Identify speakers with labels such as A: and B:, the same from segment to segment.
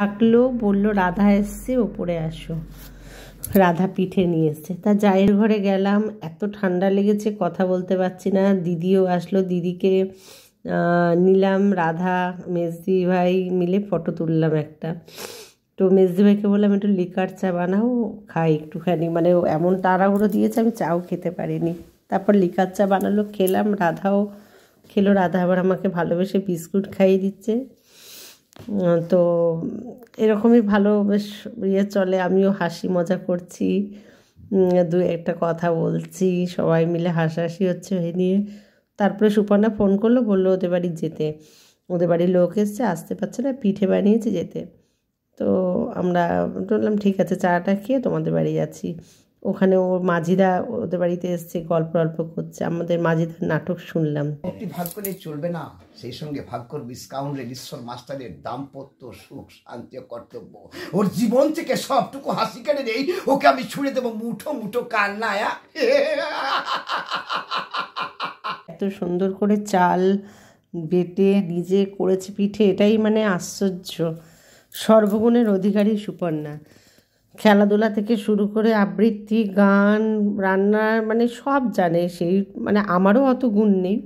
A: ডাকলো বলল রাধা এসছে ওপরে আসো রাধা পিঠে নিয়ে এসছে তা জায়ের ঘরে গেলাম এত ঠান্ডা লেগেছে কথা বলতে পারছি না দিদিও আসলো দিদিকে নিলাম রাধা মেজদি ভাই মিলে ফটো তুললাম একটা তো মেজদি ভাইকে বললাম একটু লিকার চা বানাও খাই একটুখানি মানে এমন তাড়াহুড়ো দিয়েছে আমি চাও খেতে পারিনি তারপর লিকার চা বানালো খেলাম রাধাও খেলো রাধা আবার আমাকে ভালোবেসে বিস্কুট খাইয়ে দিচ্ছে তো এরকমই ভালো বেশ ইয়ে চলে আমিও হাসি মজা করছি দু একটা কথা বলছি সবাই মিলে হাসাহাসি হচ্ছে ওই নিয়ে তারপরে সুপর্ণা ফোন করলো বললো ওদের বাড়ি যেতে ওদের বাড়ির লোক এসছে আসতে পারছে না পিঠে বানিয়েছে যেতে তো আমরা বললাম ঠিক আছে চাটা খেয়ে তোমাদের বাড়ি যাচ্ছি ওখানে ও মাঝিরা ওদের বাড়িতে এসছে গল্প গল্প করছে আমাদের মাঝিদার নাটক শুনলাম একটি ভাগ করে চলবে না সেই সঙ্গে ভাগ করবি স্কাউন্ডের ঈশ্বর মাস্টারের দাম্পত্য সুখ শান্তি কর্তব্য ওর জীবন থেকে সবটুকু হাসি কেড়ে নেই ওকে আমি ছুঁড়ে দেবো মুঠো মুঠো কান্নায়া এত সুন্দর করে চাল বেটে নিজে করেছে পিঠে এটাই মানে আশ্চর্য সর্বগুণের অধিকারী সুপর্ণা খেলাধুলা থেকে শুরু করে আবৃত্তি গান রান্না মানে সব জানে সেই মানে আমারও অত গুণ নেই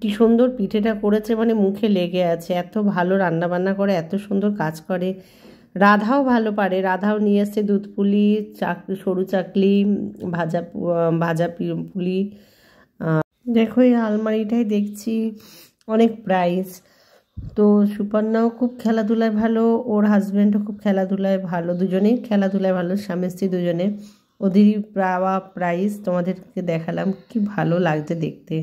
A: কী সুন্দর পিঠেটা করেছে মানে মুখে লেগে আছে এত ভালো রান্না বান্না করে এত সুন্দর কাজ করে রাধাও ভালো পারে রাধাও নিয়ে এসছে দুধ পুলি চাকলি সরু চাকলি ভাজা ভাজা পুলি দেখো এই আলমারিটাই দেখছি অনেক প্রাইস তো সুপর্ণাও খুব খেলাধুলায় ভালো ওর হাজব্যান্ডও খুব খেলাধুলায় ভালো দুজনেই খেলাধুলায় ভালো স্বামী স্ত্রী দুজনে ওদেরই পাওয়া প্রাইজ তোমাদেরকে দেখালাম কি ভালো লাগছে দেখতে